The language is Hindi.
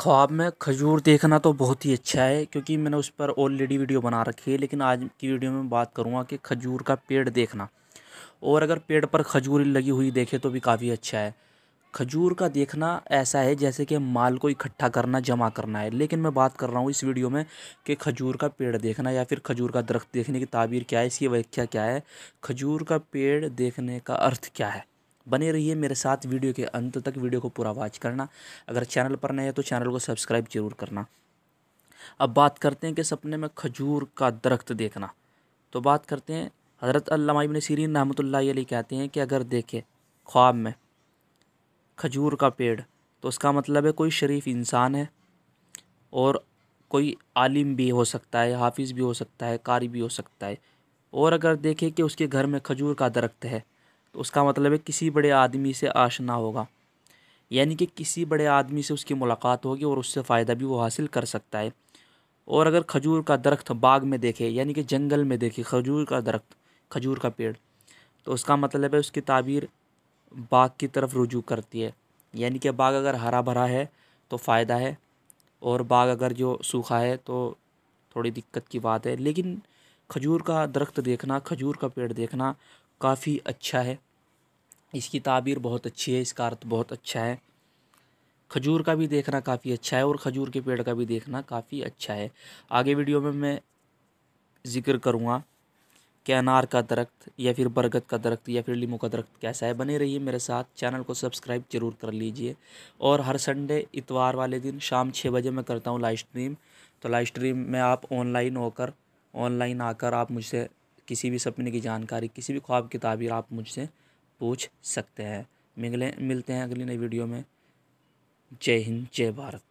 ख्वाब में खजूर देखना तो बहुत ही अच्छा है क्योंकि मैंने उस पर ऑलरेडी वीडियो बना रखी है लेकिन आज की वीडियो में बात करूँगा कि खजूर का पेड़ देखना और अगर पेड़ पर खजूर लगी हुई देखे तो भी काफ़ी अच्छा है खजूर का देखना ऐसा है जैसे कि माल को इकट्ठा करना जमा करना है लेकिन मैं बात कर रहा हूँ इस वीडियो में कि खजूर का पेड़ देखना या फिर खजूर का दरख्त देखने की ताबीर क्या है इसकी व्याख्या क्या है खजूर का पेड़ देखने का अर्थ क्या है बने रहिए मेरे साथ वीडियो के अंत तक वीडियो को पूरा वॉच करना अगर चैनल पर नए हैं तो चैनल को सब्सक्राइब जरूर करना अब बात करते हैं कि सपने में खजूर का दरख्त देखना तो बात करते हैं हज़रत अल्लामा सीरीन रहमत अली कहते हैं कि अगर देखे ख्वाब में खजूर का पेड़ तो उसका मतलब है कोई शरीफ इंसान है और कोई आलिम भी हो सकता है हाफिज़ भी हो सकता है कारी भी हो सकता है और अगर देखे कि उसके घर में खजूर का दरख्त है तो उसका मतलब है किसी बड़े आदमी से आशना होगा यानी कि किसी बड़े आदमी से उसकी मुलाकात होगी और उससे फ़ायदा भी वो हासिल कर सकता है और अगर खजूर का दरख्त बाग में देखे यानी कि जंगल में देखे खजूर का दरख्त खजूर का पेड़ तो उसका मतलब है उसकी ताबीर बाग की तरफ रुजू करती है यानी कि बाग अगर हरा भरा है तो फ़ायदा है और बाग अगर जो सूखा है तो थोड़ी दिक्कत की बात है लेकिन खजूर का दरख्त देखना खजूर का पेड़ देखना काफ़ी अच्छा है इसकी ताबीर बहुत अच्छी है इसका अर्थ बहुत अच्छा है खजूर का भी देखना काफ़ी अच्छा है और खजूर के पेड़ का भी देखना काफ़ी अच्छा है आगे वीडियो में मैं ज़िक्र करूँगा कि अनार का दरख्त या फिर बरगद का दरख्त या फिर लीमू का दरख्त कैसा है बने रहिए मेरे साथ चैनल को सब्सक्राइब जरूर कर लीजिए और हर संडे इतवार वाले दिन शाम छः बजे मैं करता हूँ लाइव स्ट्रीम तो लाइव स्ट्रीम में आप ऑनलाइन होकर ऑनलाइन आकर आप मुझसे किसी भी सपने की जानकारी किसी भी ख्वाब की ताबीर आप मुझसे पूछ सकते हैं मिले मिलते हैं अगली नई वीडियो में जय हिंद जय भारत